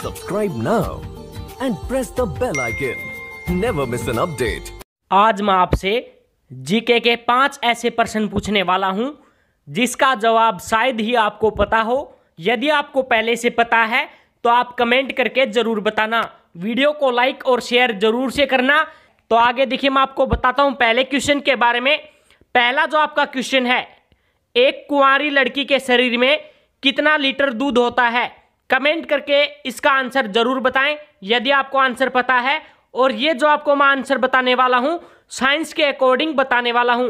Subscribe now and press the bell icon. Never miss an update. आज मैं आपसे GK के पांच ऐसे प्रश्न पूछने वाला हूं जिसका जवाब शायद ही आपको पता हो यदि आपको पहले से पता है तो आप कमेंट करके जरूर बताना वीडियो को लाइक और शेयर जरूर से करना तो आगे देखिए मैं आपको बताता हूं पहले क्वेश्चन के बारे में पहला जो आपका क्वेश्चन है एक कुंवारी लड़की के शरीर में कितना लीटर दूध होता है कमेंट करके इसका आंसर जरूर बताएं यदि आपको आंसर पता है और ये जो आपको मैं आंसर बताने वाला हूं साइंस के अकॉर्डिंग बताने वाला हूं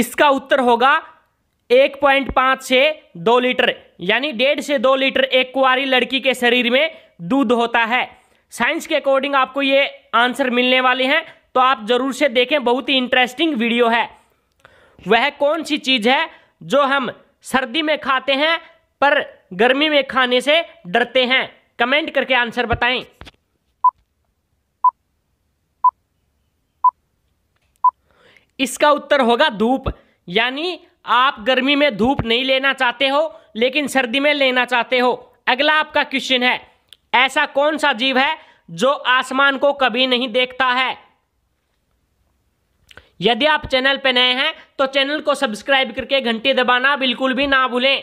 इसका उत्तर होगा एक पॉइंट पांच से दो लीटर यानी डेढ़ से दो लीटर एक कुआरी लड़की के शरीर में दूध होता है साइंस के अकॉर्डिंग आपको ये आंसर मिलने वाले हैं तो आप ज़रूर से देखें बहुत ही इंटरेस्टिंग वीडियो है वह कौन सी चीज़ है जो हम सर्दी में खाते हैं पर गर्मी में खाने से डरते हैं कमेंट करके आंसर बताएं इसका उत्तर होगा धूप यानी आप गर्मी में धूप नहीं लेना चाहते हो लेकिन सर्दी में लेना चाहते हो अगला आपका क्वेश्चन है ऐसा कौन सा जीव है जो आसमान को कभी नहीं देखता है यदि आप चैनल पर नए हैं तो चैनल को सब्सक्राइब करके घंटी दबाना बिल्कुल भी ना भूलें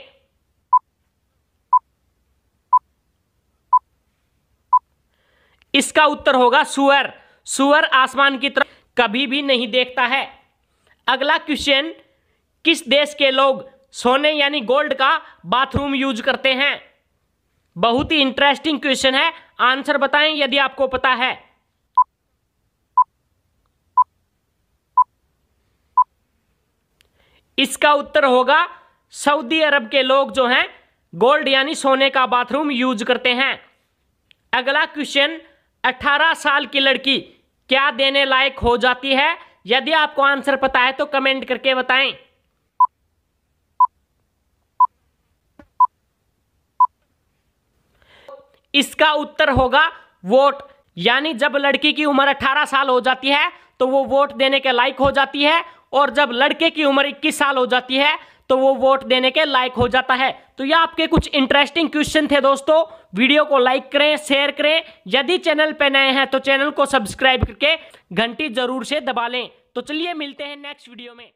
इसका उत्तर होगा सुअर सुअर आसमान की तरफ कभी भी नहीं देखता है अगला क्वेश्चन किस देश के लोग सोने यानी गोल्ड का बाथरूम यूज करते हैं बहुत ही इंटरेस्टिंग क्वेश्चन है आंसर बताएं यदि आपको पता है इसका उत्तर होगा सऊदी अरब के लोग जो हैं गोल्ड यानी सोने का बाथरूम यूज करते हैं अगला क्वेश्चन 18 साल की लड़की क्या देने लायक हो जाती है यदि आपको आंसर पता है तो कमेंट करके बताएं इसका उत्तर होगा वोट यानी जब लड़की की उम्र 18 साल हो जाती है तो वो वोट देने के लायक हो जाती है और जब लड़के की उम्र 21 साल हो जाती है तो वो वोट देने के लायक हो जाता है तो ये आपके कुछ इंटरेस्टिंग क्वेश्चन थे दोस्तों वीडियो को लाइक करें शेयर करें यदि चैनल पर नए हैं तो चैनल को सब्सक्राइब करके घंटी जरूर से दबा लें तो चलिए मिलते हैं नेक्स्ट वीडियो में